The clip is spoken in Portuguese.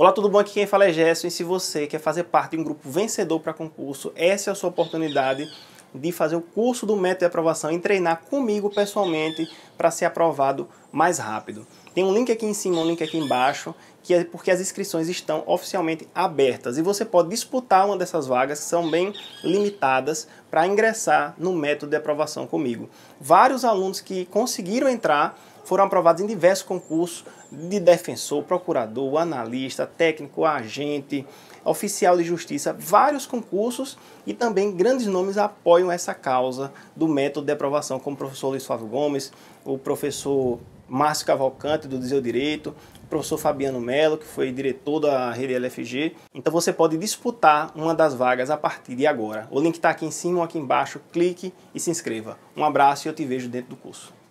Olá, tudo bom? Aqui quem fala é Gerson e se você quer fazer parte de um grupo vencedor para concurso, essa é a sua oportunidade de fazer o curso do método de aprovação e treinar comigo pessoalmente para ser aprovado mais rápido. Tem um link aqui em cima, um link aqui embaixo, que é porque as inscrições estão oficialmente abertas e você pode disputar uma dessas vagas que são bem limitadas para ingressar no método de aprovação comigo. Vários alunos que conseguiram entrar foram aprovados em diversos concursos de defensor, procurador, analista, técnico, agente, oficial de justiça, vários concursos e também grandes nomes apoiam essa causa do método de aprovação, como o professor Luiz Flávio Gomes, o professor Márcio Cavalcante, do Museu Direito, o professor Fabiano Melo, que foi diretor da rede LFG. Então você pode disputar uma das vagas a partir de agora. O link está aqui em cima ou aqui embaixo. Clique e se inscreva. Um abraço e eu te vejo dentro do curso.